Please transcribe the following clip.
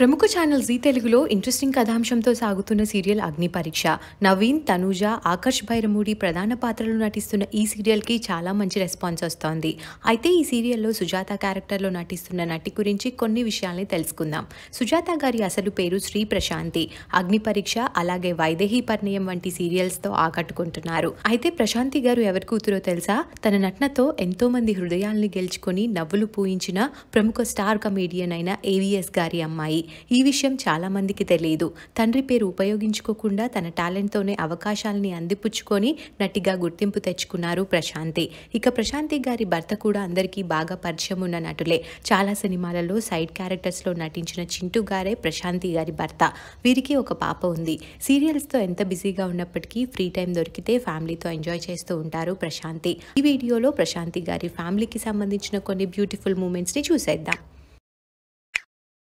ప్రముఖ ఛానల్ జీ తెలుగులో ఇంట్రెస్టింగ్ కథాంశంతో సాగుతున్న సీరియల్ అగ్ని పరీక్ష నవీన్ తనూజ ఆకర్ష్ భైరమూడి ప్రధాన పాత్రలు నటిస్తున్న ఈ సీరియల్కి చాలా మంచి రెస్పాన్స్ వస్తోంది అయితే ఈ సీరియల్లో సుజాత క్యారెక్టర్లో నటిస్తున్న నటి గురించి కొన్ని విషయాల్ని తెలుసుకుందాం సుజాత గారి అసలు పేరు శ్రీ ప్రశాంతి అగ్ని పరీక్ష అలాగే వైదేహి పర్ణయం వంటి సీరియల్స్తో ఆకట్టుకుంటున్నారు అయితే ప్రశాంతి గారు ఎవరి కూతురో తెలుసా తన నటనతో ఎంతో మంది హృదయాల్ని గెలుచుకొని నవ్వులు పూయించిన ప్రముఖ స్టార్ కమేడియన్ అయిన ఏవిఎస్ గారి అమ్మాయి ఈ విషయం చాలామందికి తెలియదు తండ్రి పేరు ఉపయోగించుకోకుండా తన టాలెంట్తోనే అవకాశాలని అందిపుచ్చుకొని నటిగా గుర్తింపు తెచ్చుకున్నారు ప్రశాంతి ఇక ప్రశాంతి గారి భర్త కూడా అందరికీ బాగా పరిచయం ఉన్న నటులే చాలా సినిమాలలో సైడ్ క్యారెక్టర్స్లో నటించిన చింటూ గారే ప్రశాంతి గారి భర్త వీరికి ఒక పాప ఉంది సీరియల్స్తో ఎంత బిజీగా ఉన్నప్పటికీ ఫ్రీ టైం దొరికితే ఫ్యామిలీతో ఎంజాయ్ చేస్తూ ఉంటారు ప్రశాంతి ఈ వీడియోలో ప్రశాంతి గారి ఫ్యామిలీకి సంబంధించిన కొన్ని బ్యూటిఫుల్ మూమెంట్స్ని చూసేద్దాం